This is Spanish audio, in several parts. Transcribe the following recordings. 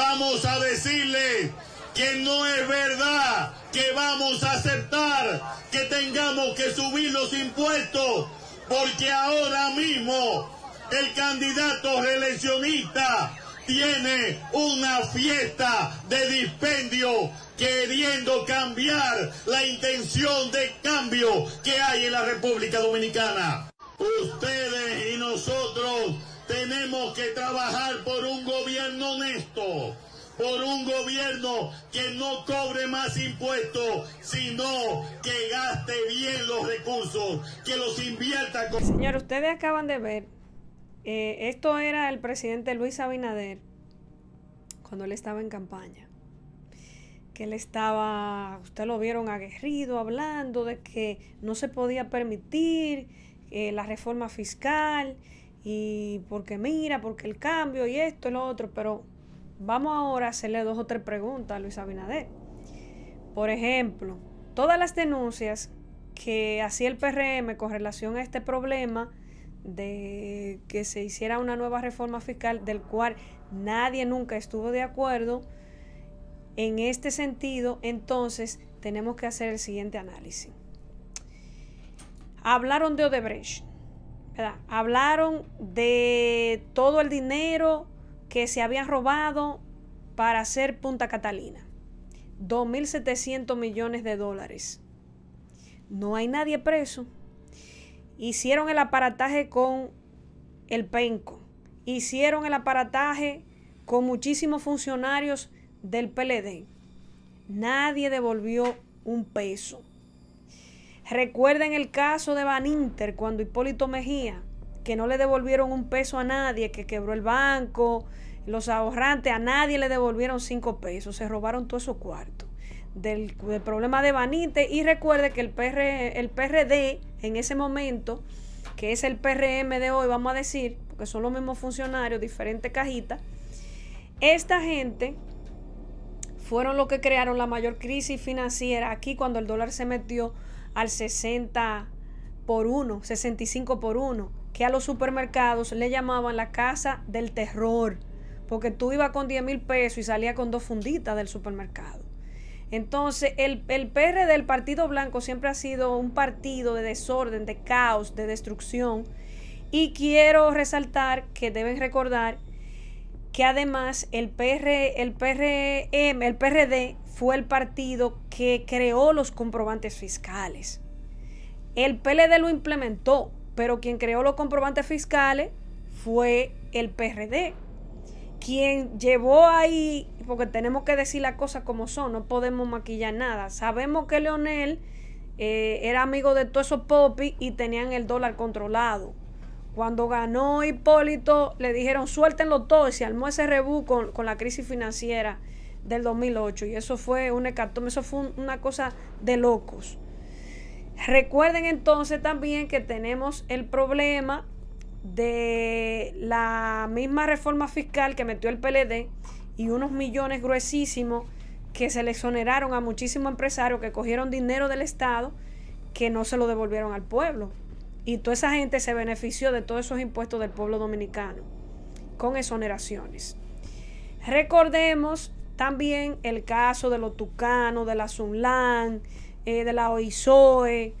vamos a decirle que no es verdad que vamos a aceptar que tengamos que subir los impuestos, porque ahora mismo el candidato reeleccionista tiene una fiesta de dispendio queriendo cambiar la intención de cambio que hay en la República Dominicana. Ustedes y nosotros tenemos que trabajar por un gobierno honesto, por un gobierno que no cobre más impuestos, sino que gaste bien los recursos, que los invierta. Con... Señor, ustedes acaban de ver, eh, esto era el presidente Luis Abinader cuando él estaba en campaña que él estaba, usted lo vieron aguerrido hablando de que no se podía permitir eh, la reforma fiscal, y porque mira, porque el cambio y esto y lo otro, pero vamos ahora a hacerle dos o tres preguntas a Luis Abinader. Por ejemplo, todas las denuncias que hacía el PRM con relación a este problema de que se hiciera una nueva reforma fiscal del cual nadie nunca estuvo de acuerdo, en este sentido, entonces tenemos que hacer el siguiente análisis. Hablaron de Odebrecht. Hablaron de todo el dinero que se habían robado para hacer Punta Catalina. 2.700 millones de dólares. No hay nadie preso. Hicieron el aparataje con el penco. Hicieron el aparataje con muchísimos funcionarios del PLD. Nadie devolvió un peso. Recuerden el caso de Van Inter cuando Hipólito Mejía, que no le devolvieron un peso a nadie, que quebró el banco, los ahorrantes, a nadie le devolvieron cinco pesos, se robaron todos esos cuartos. Del, problema de Inter y recuerde que el, PR, el PRD en ese momento, que es el PRM de hoy, vamos a decir, porque son los mismos funcionarios, diferentes cajitas, esta gente fueron los que crearon la mayor crisis financiera aquí cuando el dólar se metió al 60 por 1, 65 por 1, que a los supermercados le llamaban la casa del terror, porque tú ibas con 10 mil pesos y salías con dos funditas del supermercado. Entonces, el, el PR del Partido Blanco siempre ha sido un partido de desorden, de caos, de destrucción. Y quiero resaltar que deben recordar que además el, PR, el, PRM, el PRD fue el partido que creó los comprobantes fiscales. El PLD lo implementó, pero quien creó los comprobantes fiscales fue el PRD. Quien llevó ahí, porque tenemos que decir las cosas como son, no podemos maquillar nada. Sabemos que Leonel eh, era amigo de todos esos popis y tenían el dólar controlado. Cuando ganó Hipólito, le dijeron suéltenlo todo y se armó ese rebú con la crisis financiera del 2008 y eso fue una eso fue una cosa de locos. Recuerden entonces también que tenemos el problema de la misma reforma fiscal que metió el PLD y unos millones gruesísimos que se le exoneraron a muchísimos empresarios que cogieron dinero del Estado que no se lo devolvieron al pueblo. Y toda esa gente se benefició de todos esos impuestos del pueblo dominicano con exoneraciones. Recordemos también el caso de los Tucanos, de la Sunlan, eh, de la OISOE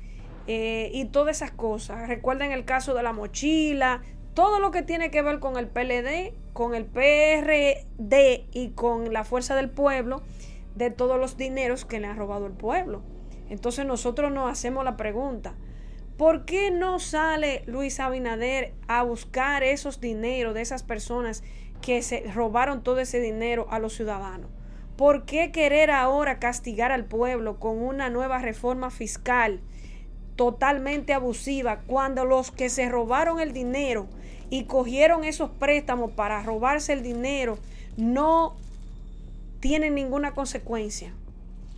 eh, y todas esas cosas. Recuerden el caso de la mochila, todo lo que tiene que ver con el PLD, con el PRD y con la fuerza del pueblo, de todos los dineros que le ha robado el pueblo. Entonces nosotros nos hacemos la pregunta, ¿por qué no sale Luis Abinader a buscar esos dineros de esas personas que se robaron todo ese dinero a los ciudadanos. ¿Por qué querer ahora castigar al pueblo con una nueva reforma fiscal totalmente abusiva cuando los que se robaron el dinero y cogieron esos préstamos para robarse el dinero no tienen ninguna consecuencia?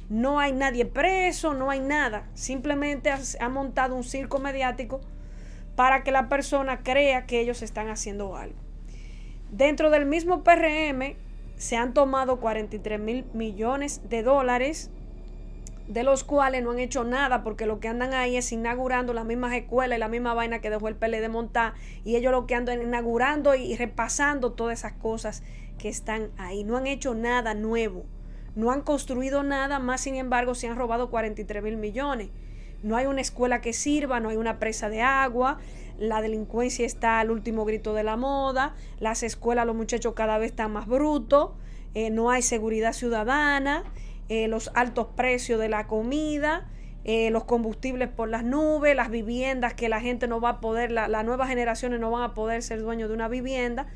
No hay nadie preso, no hay nada. Simplemente ha montado un circo mediático para que la persona crea que ellos están haciendo algo. Dentro del mismo PRM se han tomado 43 mil millones de dólares, de los cuales no han hecho nada porque lo que andan ahí es inaugurando las mismas escuelas y la misma vaina que dejó el PLD e montar y ellos lo que andan inaugurando y repasando todas esas cosas que están ahí. No han hecho nada nuevo, no han construido nada más, sin embargo se han robado 43 mil millones. No hay una escuela que sirva, no hay una presa de agua, la delincuencia está al último grito de la moda, las escuelas, los muchachos cada vez están más brutos, eh, no hay seguridad ciudadana, eh, los altos precios de la comida, eh, los combustibles por las nubes, las viviendas que la gente no va a poder, las nuevas generaciones no van a poder ser dueños de una vivienda.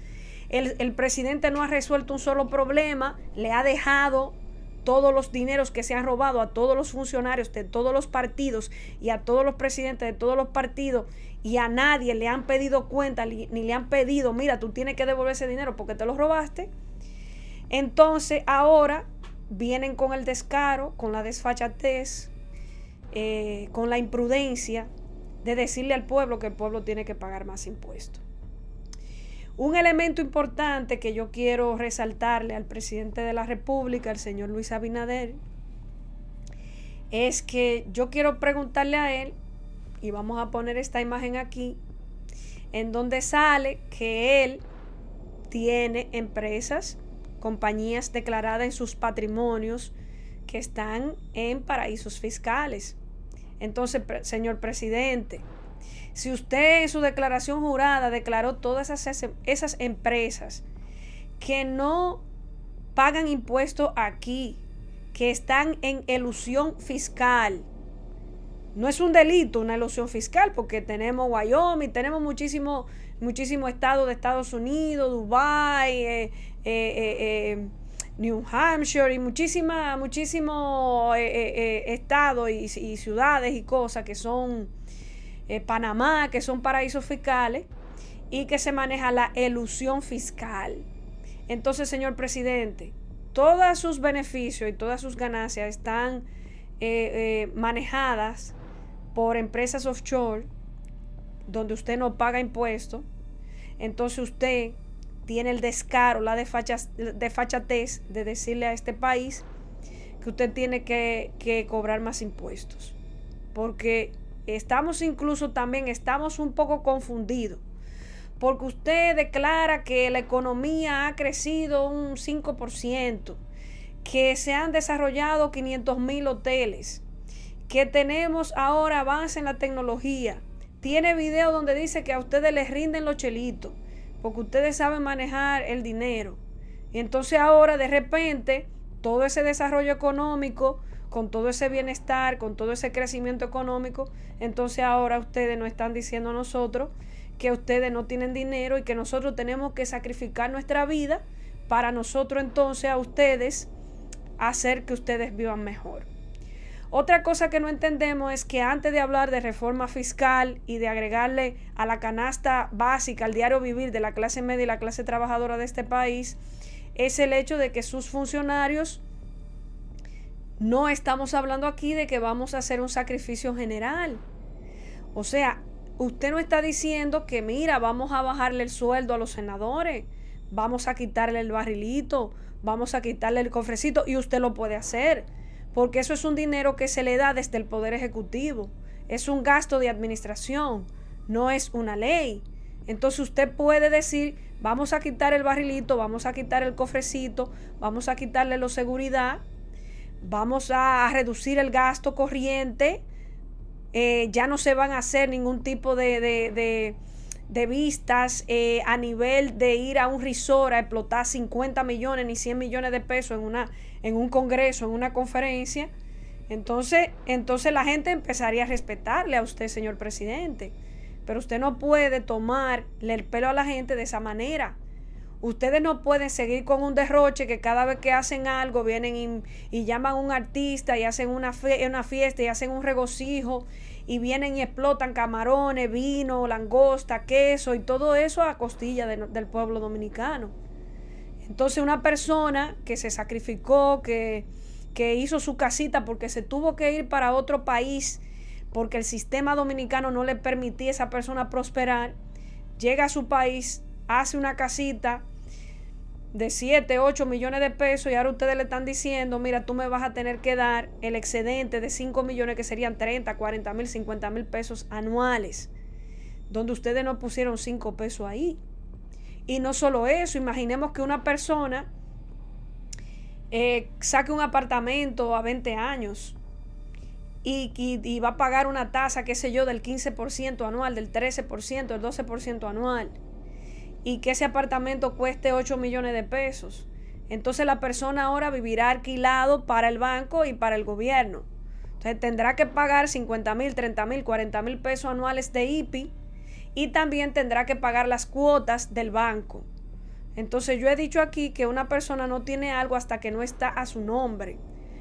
El, el presidente no ha resuelto un solo problema, le ha dejado todos los dineros que se han robado a todos los funcionarios de todos los partidos y a todos los presidentes de todos los partidos y a nadie le han pedido cuenta ni le han pedido, mira, tú tienes que devolver ese dinero porque te lo robaste. Entonces ahora vienen con el descaro, con la desfachatez, eh, con la imprudencia de decirle al pueblo que el pueblo tiene que pagar más impuestos. Un elemento importante que yo quiero resaltarle al presidente de la República, el señor Luis Abinader, es que yo quiero preguntarle a él, y vamos a poner esta imagen aquí, en donde sale que él tiene empresas, compañías declaradas en sus patrimonios que están en paraísos fiscales. Entonces, señor presidente, si usted en su declaración jurada declaró todas esas, esas empresas que no pagan impuestos aquí, que están en elusión fiscal, no es un delito una elusión fiscal porque tenemos Wyoming, tenemos muchísimos muchísimo estado de Estados Unidos, Dubai, eh, eh, eh, New Hampshire y muchísimos muchísimo, estados y, ciudades y cosas que son eh, Panamá, que son paraísos fiscales, y que se maneja la elusión fiscal. Entonces, señor presidente, todos sus beneficios y todas sus ganancias están eh, eh, manejadas por empresas offshore, donde usted no paga impuestos. Entonces usted tiene el descaro, la desfachatez de decirle a este país que usted tiene que, que cobrar más impuestos. Porque Estamos incluso también, estamos un poco confundidos, porque usted declara que la economía ha crecido un 5%, que se han desarrollado 500 mil hoteles, que tenemos ahora avance en la tecnología. Tiene video donde dice que a ustedes les rinden los chelitos, porque ustedes saben manejar el dinero. Entonces ahora de repente todo ese desarrollo económico con todo ese bienestar, con todo ese crecimiento económico, entonces ahora ustedes nos están diciendo a nosotros que ustedes no tienen dinero y que nosotros tenemos que sacrificar nuestra vida para nosotros entonces a ustedes hacer que ustedes vivan mejor. Otra cosa que no entendemos es que antes de hablar de reforma fiscal y de agregarle a la canasta básica, al diario vivir de la clase media y la clase trabajadora de este país, es el hecho de que sus funcionarios no estamos hablando aquí de que vamos a hacer un sacrificio general. O sea, usted no está diciendo que mira, vamos a bajarle el sueldo a los senadores, vamos a quitarle el barrilito, vamos a quitarle el cofrecito y usted lo puede hacer, porque eso es un dinero que se le da desde el Poder Ejecutivo, es un gasto de administración, no es una ley. Entonces usted puede decir, vamos a quitar el barrilito, vamos a quitar el cofrecito, vamos a quitarle la seguridad vamos a reducir el gasto corriente, eh, ya no se van a hacer ningún tipo de, vistas eh, a nivel de ir a un risor a explotar 50 millones ni 100 millones de pesos en, una, en un congreso, en una conferencia. Entonces, entonces la gente empezaría a respetarle a usted, señor presidente. Pero usted no puede tomarle el pelo a la gente de esa manera. Ustedes no pueden seguir con un derroche que cada vez que hacen algo vienen y, llaman a un artista y hacen una, fiesta y hacen un regocijo y vienen y explotan camarones, vino, langosta, queso y todo eso a costilla del pueblo dominicano. Entonces una persona que se sacrificó, que, que hizo su casita porque se tuvo que ir para otro país, porque el sistema dominicano no le permitía a esa persona prosperar, llega a su país, hace una casita, de 7, 8 millones de pesos y ahora ustedes le están diciendo, mira, tú me vas a tener que dar el excedente de 5 millones que serían 30, 40 mil, 50 mil pesos anuales, donde ustedes no pusieron 5 pesos ahí. Y no solo eso, imaginemos que una persona eh, saque un apartamento a 20 años y, y, y va a pagar una tasa, qué sé yo, del 15% anual, del 13%, del 12% anual y que ese apartamento cueste 8 millones de pesos. Entonces la persona ahora vivirá alquilado para el banco y para el gobierno. Entonces tendrá que pagar 50 mil, 30 mil, 40 mil pesos anuales de IPI y también tendrá que pagar las cuotas del banco. Entonces yo he dicho aquí que una persona no tiene algo hasta que no está a su nombre.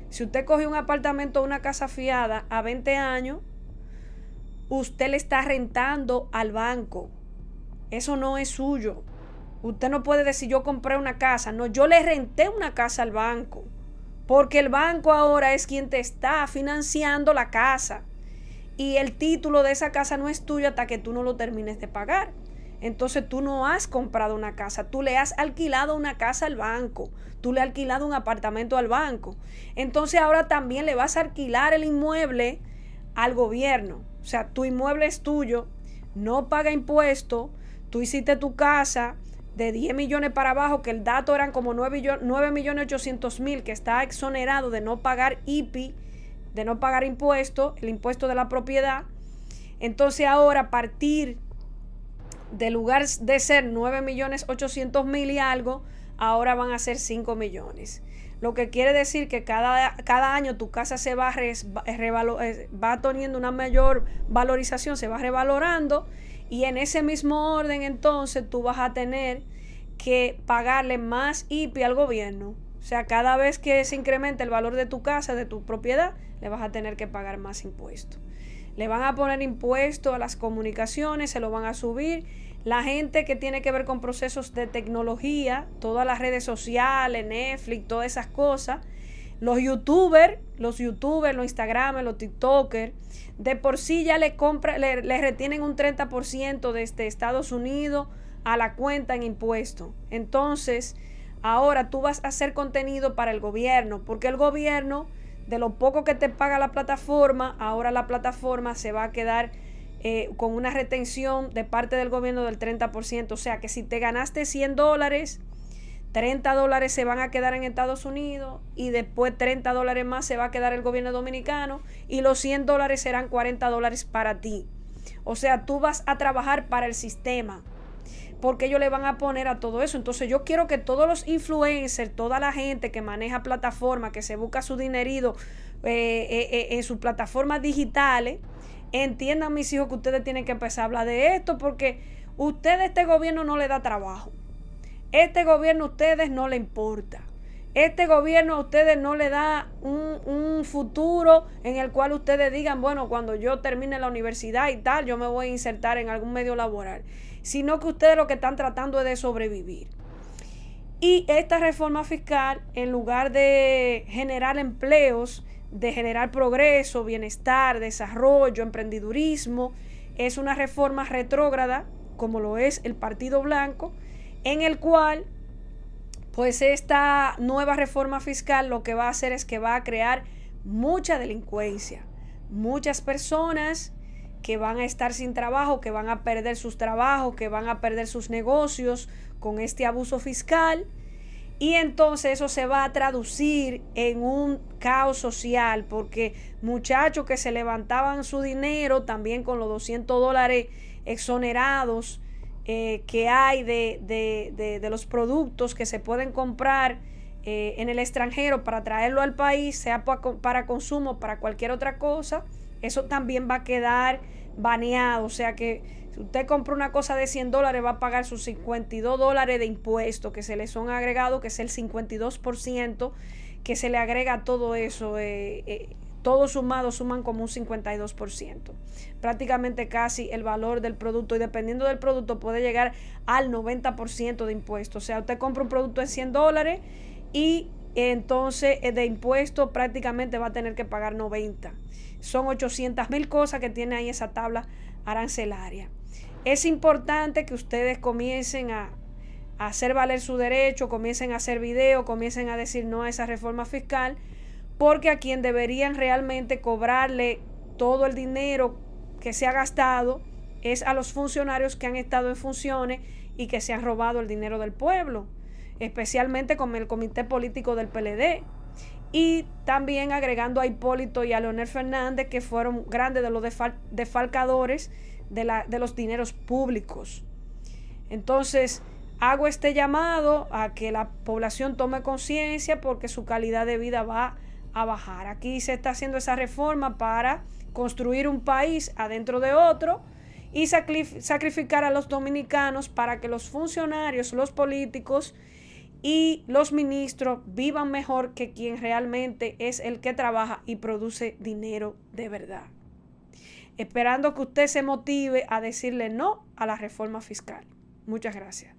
Si usted coge un apartamento o una casa fiada a 20 años, usted le está rentando al banco eso no es suyo. Usted no puede decir yo compré una casa. No, yo le renté una casa al banco. Porque el banco ahora es quien te está financiando la casa. Y el título de esa casa no es tuyo hasta que tú no lo termines de pagar. Entonces tú no has comprado una casa, tú le has alquilado una casa al banco, tú le has alquilado un apartamento al banco. Entonces ahora también le vas a alquilar el inmueble al gobierno. O sea, tu inmueble es tuyo, no paga impuestos tú hiciste tu casa de 10 millones para abajo, que el dato eran como 9, millones 800 mil, que está exonerado de no pagar IPI, de no pagar impuesto, el impuesto de la propiedad. Entonces ahora a partir de lugar de ser 9 millones 800 mil y algo, ahora van a ser 5 millones. Lo que quiere decir que cada, cada año tu casa se va, eh, va teniendo una mayor valorización, se va revalorando y en ese mismo orden, entonces, tú vas a tener que pagarle más IPI al gobierno. O sea, cada vez que se incrementa el valor de tu casa, de tu propiedad, le vas a tener que pagar más impuestos. Le van a poner impuesto a las comunicaciones, se lo van a subir. La gente que tiene que ver con procesos de tecnología, todas las redes sociales, Netflix, todas esas cosas, los youtubers, los youtubers, los instagramers, los tiktokers, de por sí ya le, compra, le, retienen un 30% de Estados Unidos a la cuenta en impuestos. Entonces, ahora tú vas a hacer contenido para el gobierno, porque el gobierno, de lo poco que te paga la plataforma, ahora la plataforma se va a quedar eh, con una retención de parte del gobierno del 30%. O sea que si te ganaste 100 dólares 30 dólares se van a quedar en Estados Unidos y después 30 dólares más se va a quedar el gobierno dominicano y los 100 dólares serán 40 dólares para ti. O sea, tú vas a trabajar para el sistema porque ellos le van a poner a todo eso. Entonces yo quiero que todos los influencers, toda la gente que maneja plataformas, que se busca su dinerido eh, eh, eh, en sus plataformas digitales, entiendan mis hijos que ustedes tienen que empezar a hablar de esto porque ustedes, este gobierno no le da trabajo. Este gobierno a ustedes no le importa. Este gobierno a ustedes no le da un, futuro en el cual ustedes digan, bueno, cuando yo termine la universidad y tal, yo me voy a insertar en algún medio laboral, sino que ustedes lo que están tratando es de sobrevivir. Y esta reforma fiscal, en lugar de generar empleos, de generar progreso, bienestar, desarrollo, emprendidurismo, es una reforma retrógrada, como lo es el Partido Blanco, en el cual pues esta nueva reforma fiscal lo que va a hacer es que va a crear mucha delincuencia, muchas personas que van a estar sin trabajo, que van a perder sus trabajos, que van a perder sus negocios con este abuso fiscal. Y entonces eso se va a traducir en un caos social, porque muchachos que se levantaban su dinero también con los 200 dólares exonerados, eh, que hay de, de, los productos que se pueden comprar eh, en el extranjero para traerlo al país, sea para consumo, para cualquier otra cosa, eso también va a quedar baneado. O sea que si usted compra una cosa de 100 dólares, va a pagar sus 52 dólares de impuestos que se le son agregados, que es el 52% que se le agrega a todo eso. Eh, todos sumados suman como un 52%. Prácticamente casi el valor del producto y dependiendo del producto puede llegar al 90% de impuestos. O sea, usted compra un producto de 100 dólares y entonces eh, de impuesto prácticamente va a tener que pagar 90. Son 800 mil cosas que tiene ahí esa tabla arancelaria. Es importante que ustedes comiencen a, a hacer valer su derecho, comiencen a hacer video, comiencen a decir no a esa reforma fiscal porque a quien deberían realmente cobrarle todo el dinero que se ha gastado es a los funcionarios que han estado en funciones y que se han robado el dinero del pueblo, especialmente con el comité político del PLD. Y también agregando a Hipólito y a Leonel Fernández, que fueron grandes de los defalcadores de, de los dineros públicos. Entonces, hago este llamado a que la población tome conciencia porque su calidad de vida va a bajar. Aquí se está haciendo esa reforma para construir un país adentro de otro y sacrificar a los dominicanos para que los funcionarios, los políticos y los ministros vivan mejor que quien realmente es el que trabaja y produce dinero de verdad. Esperando que usted se motive a decirle no a la reforma fiscal. Muchas gracias.